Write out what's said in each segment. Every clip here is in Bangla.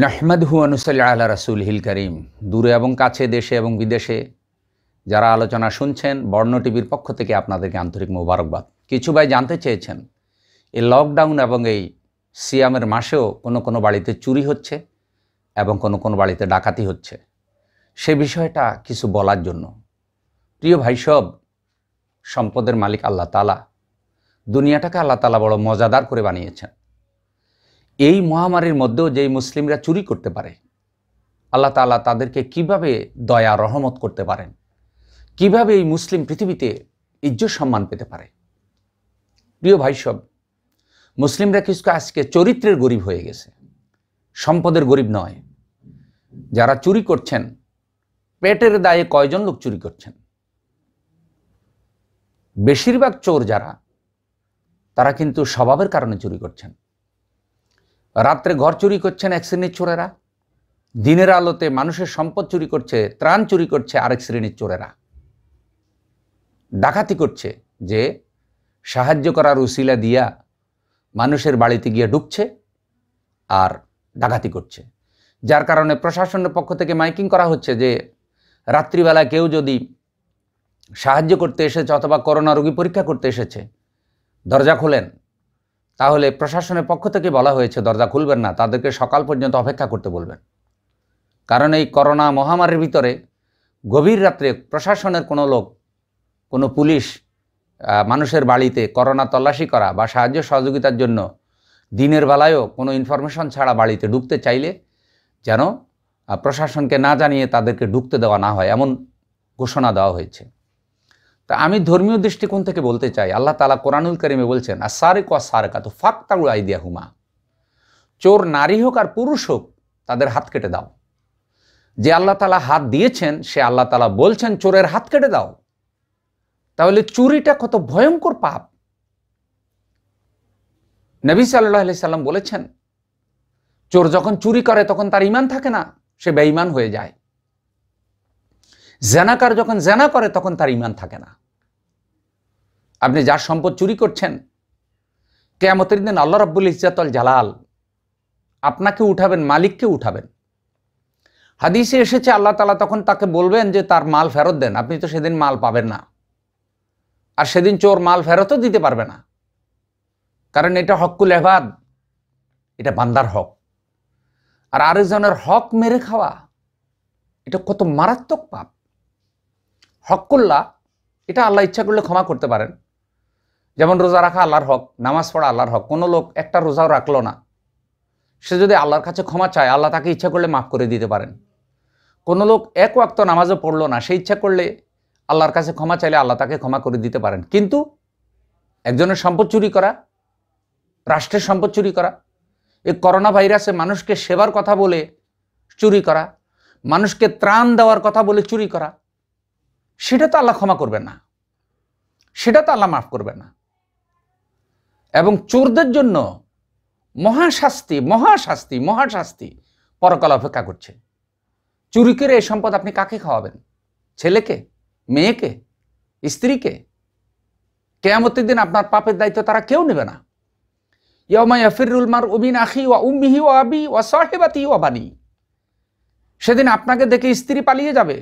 নাহমদ হুয়ানুসাল্লা আল্লাহ রাসুল হিল করিম দূরে এবং কাছে দেশে এবং বিদেশে যারা আলোচনা শুনছেন বর্ণ টিভির পক্ষ থেকে আপনাদেরকে আন্তরিক মোবারকবাদ কিছু ভাই জানতে চেয়েছেন এই লকডাউন এবং এই সিয়ামের মাসেও কোনো কোনো বাড়িতে চুরি হচ্ছে এবং কোনো কোনো বাড়িতে ডাকাতি হচ্ছে সে বিষয়টা কিছু বলার জন্য প্রিয় ভাই সব সম্পদের মালিক আল্লাহ তালা দুনিয়াটাকে আল্লাহ তালা বড় মজাদার করে বানিয়েছেন এই মহামারীর মধ্যেও যেই মুসলিমরা চুরি করতে পারে আল্লাহ তালা তাদেরকে কিভাবে দয়া রহমত করতে পারেন কিভাবে এই মুসলিম পৃথিবীতে ইজ্জত সম্মান পেতে পারে প্রিয় ভাইসব মুসলিমরা কিছু আজকে চরিত্রের গরিব হয়ে গেছে সম্পদের গরিব নয় যারা চুরি করছেন পেটের দায়ে কয়জন লোক চুরি করছেন বেশিরভাগ চোর যারা তারা কিন্তু স্বভাবের কারণে চুরি করছেন রাত্রে ঘর চুরি করছেন এক শ্রেণীর চোরেরা দিনের আলোতে মানুষের সম্পদ চুরি করছে ত্রাণ চুরি করছে আরেক শ্রেণীর চোরেরা ডাকাতি করছে যে সাহায্য করার উশিলা দিয়া মানুষের বাড়িতে গিয়ে ঢুকছে আর ডাকাতি করছে যার কারণে প্রশাসনের পক্ষ থেকে মাইকিং করা হচ্ছে যে রাত্রিবেলা কেউ যদি সাহায্য করতে এসেছে অথবা করোনা রোগী পরীক্ষা করতে এসেছে দরজা খোলেন তাহলে প্রশাসনের পক্ষ থেকে বলা হয়েছে দরজা খুলবেন না তাদেরকে সকাল পর্যন্ত অপেক্ষা করতে বলবেন কারণ এই করোনা মহামারীর ভিতরে গভীর রাত্রে প্রশাসনের কোনো লোক কোনো পুলিশ মানুষের বাড়িতে করোনা তল্লাশি করা বা সাহায্য সহযোগিতার জন্য দিনের বেলায়ও কোনো ইনফরমেশন ছাড়া বাড়িতে ঢুকতে চাইলে যেন প্রশাসনকে না জানিয়ে তাদেরকে ঢুকতে দেওয়া না হয় এমন ঘোষণা দেওয়া হয়েছে তা আমি ধর্মীয় দৃষ্টিকোণ থেকে বলতে চাই আল্লাহ তালা কোরআনুল করিমে বলছেন আর সারে কোয়া সার তো ফাঁক তাউল আইদিয়া হুমা চোর নারী হোক আর পুরুষ হোক তাদের হাত কেটে দাও যে আল্লাহ তালা হাত দিয়েছেন সে আল্লাহ তালা বলছেন চোরের হাত কেটে দাও তাহলে চুরিটা কত ভয়ঙ্কর পাপ নবী সাল্লাহ সাল্লাম বলেছেন চোর যখন চুরি করে তখন তার ইমান থাকে না সে বেঈমান হয়ে যায় জেনাকার যখন জেনা করে তখন তার ইমান থাকে না আপনি যার সম্পদ চুরি করছেন কেয়ামতের দিন আল্লাহ রাব্বুল ইজাতল জালাল আপনাকে উঠাবেন মালিককে উঠাবেন হাদিসে এসেছে আল্লাহ তালা তখন তাকে বলবেন যে তার মাল ফেরত দেন আপনি তো সেদিন মাল পাবেন না আর সেদিন চোর মাল ফেরতও দিতে পারবে না কারণ এটা হকুল এহবাদ এটা বান্দার হক আর আরেকজনের হক মেরে খাওয়া এটা কত মারাত্মক পাপ হকুল্লা এটা আল্লাহ ইচ্ছা করলে ক্ষমা করতে পারেন যেমন রোজা রাখা আল্লাহর হক নামাজ পড়া আল্লাহর হক কোনো লোক একটা রোজাও রাখলো না সে যদি আল্লাহর কাছে ক্ষমা চায় আল্লাহ তাকে ইচ্ছা করলে মাফ করে দিতে পারেন কোনো লোক এক ওয়াক্ত নামাজও পড়লো না সে ইচ্ছা করলে আল্লাহর কাছে ক্ষমা চাইলে আল্লাহ তাকে ক্ষমা করে দিতে পারেন কিন্তু একজনের সম্পদ চুরি করা রাষ্ট্রের সম্পদ চুরি করা এই করোনা ভাইরাসে মানুষকে সেবার কথা বলে চুরি করা মানুষকে ত্রাণ দেওয়ার কথা বলে চুরি করা সেটা তো আল্লাহ ক্ষমা করবে না সেটা তো আল্লাহ মাফ করবে না এবং চোরদের জন্য মহাশাস্তি মহাশাস্তি মহাশাস্তি পরকাল অপেক্ষা করছে চুরি করে এই সম্পদ আপনি কাকে খাওয়াবেন ছেলেকে মেয়েকে স্ত্রীকে কেয়ামতের দিন আপনার পাপের দায়িত্ব তারা কেউ নেবে না ইয়মায় ফিরুল মার উমিন আখি ওয়া উম্মিহি ও আবি ওয়া সাহেবাতি ওয়া বানি সেদিন আপনাকে দেখে স্ত্রী পালিয়ে যাবে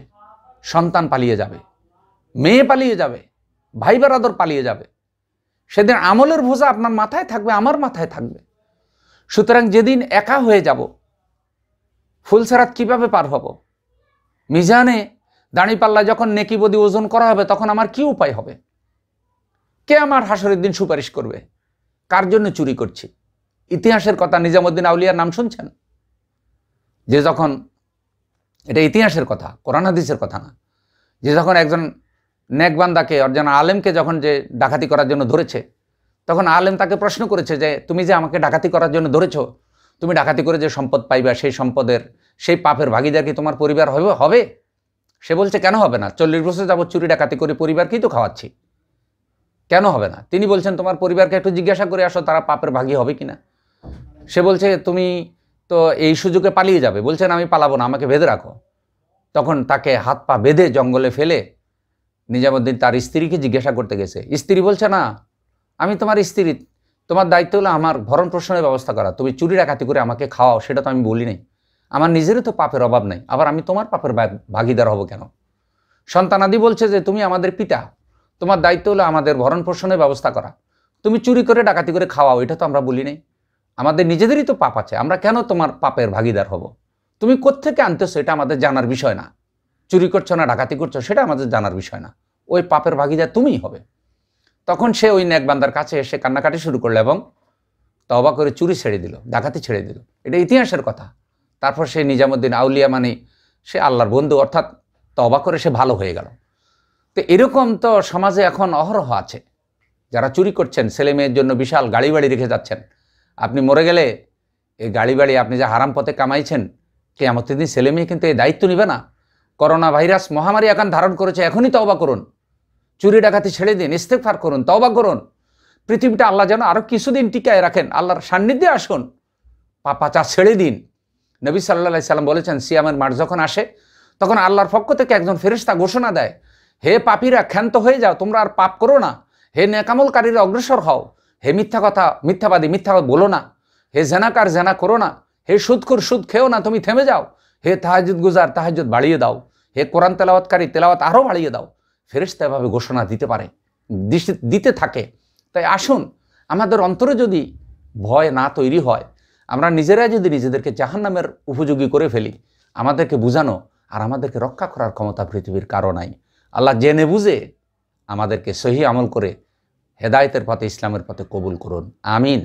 সন্তান পালিয়ে যাবে মেয়ে পালিয়ে যাবে ভাই বেড়াদর পালিয়ে যাবে সেদিন আমলের ভোজা আপনার মাথায় থাকবে আমার মাথায় থাকবে সুতরাং যেদিন একা হয়ে যাব ফুল কিভাবে কীভাবে পার হব মিজানে দাঁড়িপাল্লা যখন নেকিবদি ওজন করা হবে তখন আমার কি উপায় হবে কে আমার হাসরের দিন সুপারিশ করবে কার জন্য চুরি করছি ইতিহাসের কথা নিজামুদ্দিন আউলিয়ার নাম শুনছেন যে যখন এটা ইতিহাসের কথা কোরআন হাদিসের কথা না যে যখন একজন নেকবান্দাকে অর্জন আলেমকে যখন যে ডাকাতি করার জন্য ধরেছে তখন আলেম তাকে প্রশ্ন করেছে যে তুমি যে আমাকে ডাকাতি করার জন্য ধরেছ তুমি ডাকাতি করে যে সম্পদ পাইবা সেই সম্পদের সেই পাপের ভাগিদার কি তোমার পরিবার হবে হবে সে বলছে কেন হবে না চল্লিশ বছর যাবো চুরি ডাকাতি করে কি তো খাওয়াচ্ছি কেন হবে না তিনি বলছেন তোমার পরিবারকে একটু জিজ্ঞাসা করে আসো তারা পাপের ভাগি হবে কি না সে বলছে তুমি তো এই সুযোগে পালিয়ে যাবে বলছেন আমি পালাবো না আমাকে বেঁধে রাখো তখন তাকে হাত পা বেঁধে জঙ্গলে ফেলে নিজামুদ্দিন তার স্ত্রীকে জিজ্ঞাসা করতে গেছে স্ত্রী বলছে না আমি তোমার স্ত্রী তোমার দায়িত্ব হলো আমার ভরণ পোষণের ব্যবস্থা করা তুমি চুরি ডাকাতি করে আমাকে খাওয়াও সেটা তো আমি বলি নাই আমার নিজেরই তো পাপের অভাব নাই আবার আমি তোমার পাপের ভাগিদার হব কেন সন্তানাদি বলছে যে তুমি আমাদের পিতা তোমার দায়িত্ব হলো আমাদের ভরণ পোষণের ব্যবস্থা করা তুমি চুরি করে ডাকাতি করে খাওয়াও এটা তো আমরা বলি নাই আমাদের নিজেদেরই তো পাপ আছে আমরা কেন তোমার পাপের ভাগিদার হব তুমি কোত্থেকে আনতেছো এটা আমাদের জানার বিষয় না চুরি করছো না ডাকাতি করছো সেটা আমাদের জানার বিষয় না ওই পাপের যা তুমিই হবে তখন সে ওই ন্যাকবান্দার কাছে এসে কান্নাকাটি শুরু করলো এবং তবা করে চুরি ছেড়ে দিল ডাকাতি ছেড়ে দিল এটা ইতিহাসের কথা তারপর সে নিজামুদ্দিন আউলিয়া মানে সে আল্লাহর বন্ধু অর্থাৎ তবা করে সে ভালো হয়ে গেল তো এরকম তো সমাজে এখন অহরহ আছে যারা চুরি করছেন ছেলে মেয়ের জন্য বিশাল গাড়ি বাড়ি রেখে যাচ্ছেন আপনি মরে গেলে এই গাড়ি বাড়ি আপনি যে হারাম পথে কামাইছেন কে আমার দিন ছেলে মেয়ে কিন্তু এই দায়িত্ব নিবে না করোনা ভাইরাস মহামারী এখন ধারণ করেছে এখনই তওবা করুন চুরি ডাকাতি ছেড়ে দিন ইস্তেকফার করুন তওবা করুন পৃথিবীটা আল্লাহ যেন আরও কিছুদিন টিকায় রাখেন আল্লাহর সান্নিধ্যে আসুন পাপা চা ছেড়ে দিন নবী সাল্লা সাল্লাম বলেছেন সিয়ামের মাঠ যখন আসে তখন আল্লাহর পক্ষ থেকে একজন ফেরিস্তা ঘোষণা দেয় হে পাপিরা ক্ষান্ত হয়ে যাও তোমরা আর পাপ করো না হে নেকামলকারীরা অগ্রসর হও হে মিথ্যা কথা মিথ্যাবাদী মিথ্যা বলো না হে জেনাকার জেনা করো না হে কর সুদ খেও না তুমি থেমে যাও হে তাহাজুদ গুজার তাহাজুদ বাড়িয়ে দাও হে কোরআন তেলাওয়াতকারী তেলাওয়াত আরও বাড়িয়ে দাও ফেরিস্তা এভাবে ঘোষণা দিতে পারে দিতে থাকে তাই আসুন আমাদের অন্তরে যদি ভয় না তৈরি হয় আমরা নিজেরাই যদি নিজেদেরকে জাহান্নামের উপযোগী করে ফেলি আমাদেরকে বোঝানো আর আমাদেরকে রক্ষা করার ক্ষমতা পৃথিবীর কারো নাই আল্লাহ জেনে বুঝে আমাদেরকে সহি আমল করে হেদায়তের পথে ইসলামের পথে কবুল করুন আমিন